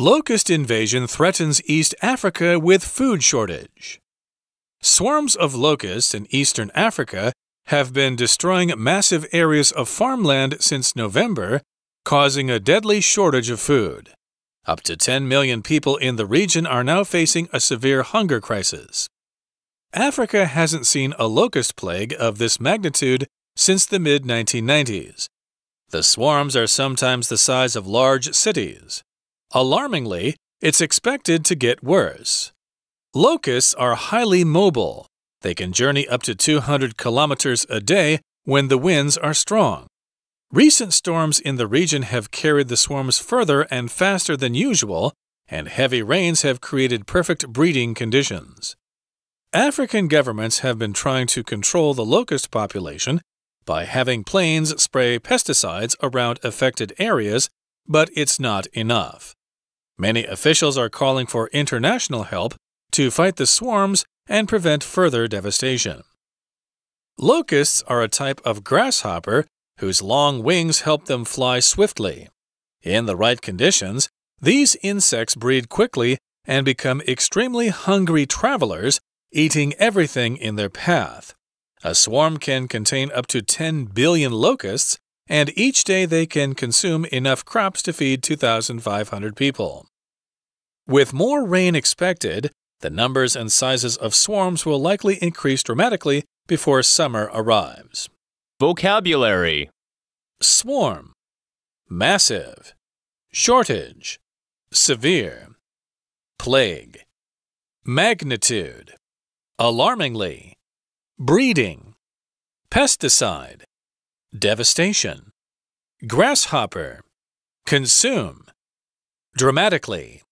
Locust invasion threatens East Africa with food shortage. Swarms of locusts in eastern Africa have been destroying massive areas of farmland since November, causing a deadly shortage of food. Up to 10 million people in the region are now facing a severe hunger crisis. Africa hasn't seen a locust plague of this magnitude since the mid 1990s. The swarms are sometimes the size of large cities. Alarmingly, it's expected to get worse. Locusts are highly mobile. They can journey up to 200 kilometers a day when the winds are strong. Recent storms in the region have carried the swarms further and faster than usual, and heavy rains have created perfect breeding conditions. African governments have been trying to control the locust population by having planes spray pesticides around affected areas, but it's not enough. Many officials are calling for international help to fight the swarms and prevent further devastation. Locusts are a type of grasshopper whose long wings help them fly swiftly. In the right conditions, these insects breed quickly and become extremely hungry travelers, eating everything in their path. A swarm can contain up to 10 billion locusts, and each day they can consume enough crops to feed 2,500 people. With more rain expected, the numbers and sizes of swarms will likely increase dramatically before summer arrives. Vocabulary Swarm, massive, shortage, severe, plague, magnitude, alarmingly, breeding, pesticide, devastation, grasshopper, consume, dramatically.